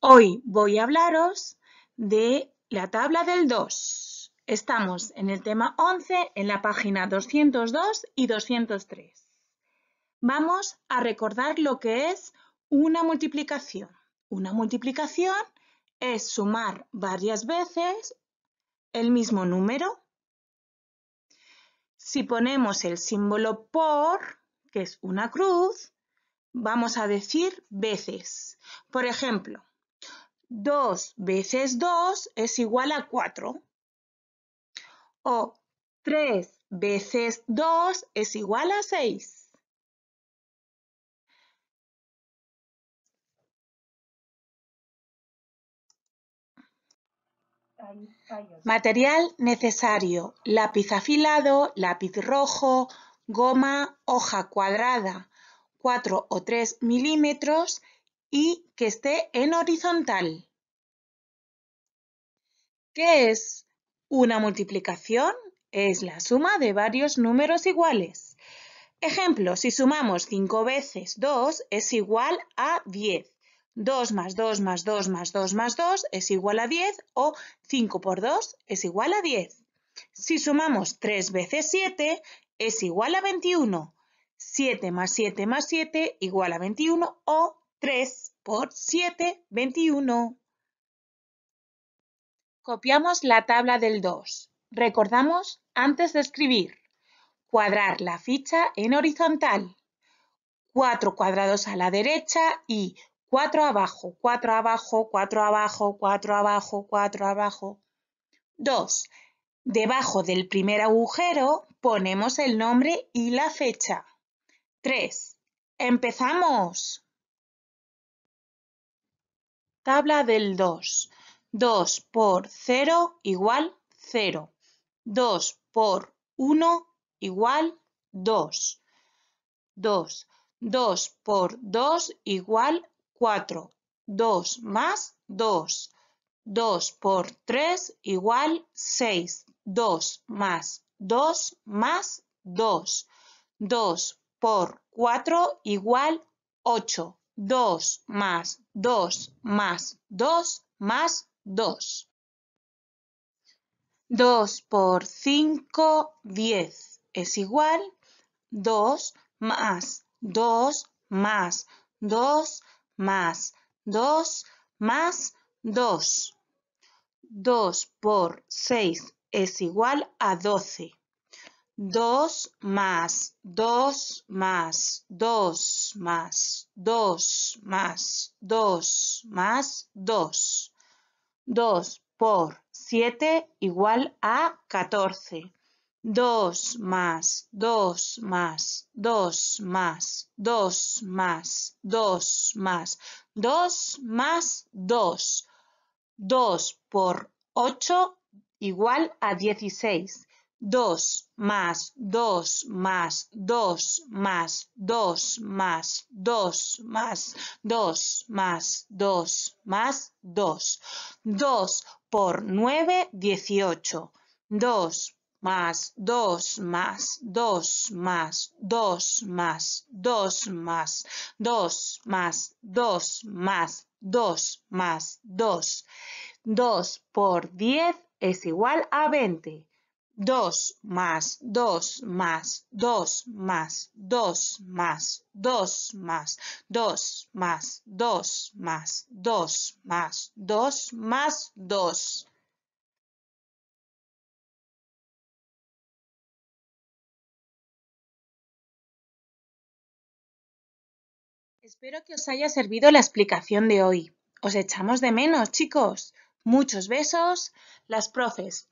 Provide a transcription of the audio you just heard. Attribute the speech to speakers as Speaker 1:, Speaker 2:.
Speaker 1: hoy voy a hablaros de la tabla del 2. Estamos en el tema 11, en la página 202 y 203. Vamos a recordar lo que es una multiplicación. Una multiplicación es sumar varias veces el mismo número. Si ponemos el símbolo por, que es una cruz, vamos a decir veces. Por ejemplo, dos veces dos es igual a 4. O tres veces 2 es igual a 6. Material necesario, lápiz afilado, lápiz rojo, goma, hoja cuadrada, 4 o 3 milímetros y que esté en horizontal. ¿Qué es una multiplicación? Es la suma de varios números iguales. Ejemplo, si sumamos 5 veces 2 es igual a 10. 2 más 2 más 2 más 2 más 2 es igual a 10 o 5 por 2 es igual a 10. Si sumamos 3 veces 7 es igual a 21. 7 más 7 más 7 igual a 21 o 3 por 7, 21. Copiamos la tabla del 2. Recordamos antes de escribir. Cuadrar la ficha en horizontal. 4 cuadrados a la derecha y 4 abajo, 4 abajo, 4 abajo, 4 abajo, 4 abajo. 2. Debajo del primer agujero ponemos el nombre y la fecha. 3. ¡Empezamos! Tabla del 2. 2 por 0 igual 0. 2 por 1 igual 2. 2. 2 por 2 igual 4. 2 más 2. 2 por 3 igual 6. 2 más 2 más 2. 2 por 4 igual 8. 2 más 2 más 2 más 2. 2 por 5, 10 es igual 2 más 2 más 2 más 2 más 2. 2 por 6 es igual a 12. 2 más 2 más 2 más 2 más 2 más 2. 2 7 igual a 14. 2 más 2 más 2 más 2 más 2 más 2 más 2. 2 8 igual a 16. 2 más 2 más 2 más 2 más 2 más 2 más 2 más 2. 2 por 9, 18. 2 más 2 más 2 más 2 más 2 más 2 más 2 más 2 más 2. 2 por 10 es igual a 20 dos más dos más dos más dos más dos más dos más dos más dos más dos más dos. Espero que os haya servido la explicación de hoy. Os echamos de menos, chicos. Muchos besos, las profes.